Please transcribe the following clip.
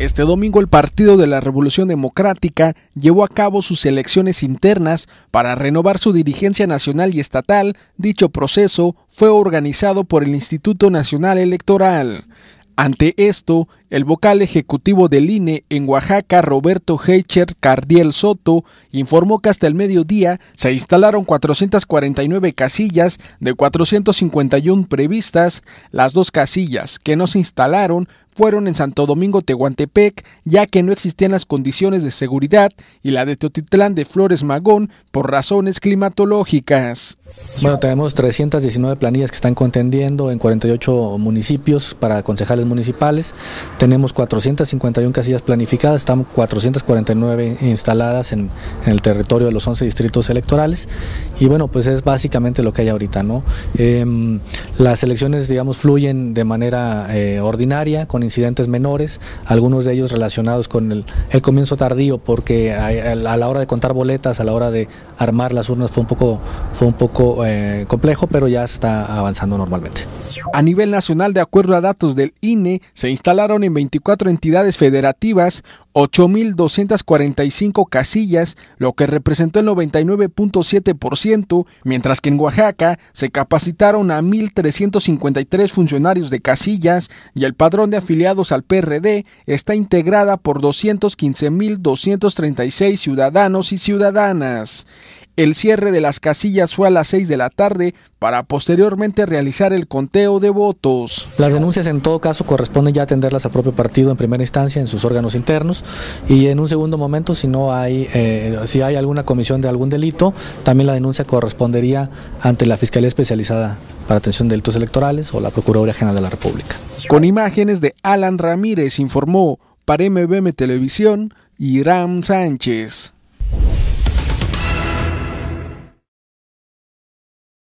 Este domingo el Partido de la Revolución Democrática llevó a cabo sus elecciones internas para renovar su dirigencia nacional y estatal. Dicho proceso fue organizado por el Instituto Nacional Electoral. Ante esto, el vocal ejecutivo del INE en Oaxaca, Roberto Heicher Cardiel Soto, informó que hasta el mediodía se instalaron 449 casillas de 451 previstas. Las dos casillas que no se instalaron fueron en Santo Domingo Tehuantepec, ya que no existían las condiciones de seguridad, y la de Teotitlán de Flores Magón por razones climatológicas. Bueno, tenemos 319 planillas que están contendiendo en 48 municipios para concejales municipales. Tenemos 451 casillas planificadas, están 449 instaladas en, el territorio de los 11 distritos electorales. Y bueno, pues es básicamente lo que hay ahorita, ¿no? Em, las elecciones, digamos, fluyen de manera eh, ordinaria, con incidentes menores, algunos de ellos relacionados con el, comienzo tardío, porque a, a, la hora de contar boletas, a la hora de armar las urnas fue un poco, fue un poco eh, complejo, pero ya está avanzando normalmente. A nivel nacional, de acuerdo a datos del INE, se instalaron en 24 entidades federativas 8.245 casillas, lo que representó el 99.7%, mientras que en Oaxaca se capacitaron a 1.353 funcionarios de casillas y el padrón de afiliados al PRD está integrada por 215.236 ciudadanos y ciudadanas el cierre de las casillas fue a las 6 de la tarde para posteriormente realizar el conteo de votos. Las denuncias en todo caso corresponden ya atenderlas al propio partido en primera instancia en sus órganos internos y en un segundo momento si no hay eh, si hay alguna comisión de algún delito, también la denuncia correspondería ante la Fiscalía especializada para atención de delitos electorales o la Procuraduría General de la República. Con imágenes de Alan Ramírez informó para MVM Televisión Irán Sánchez.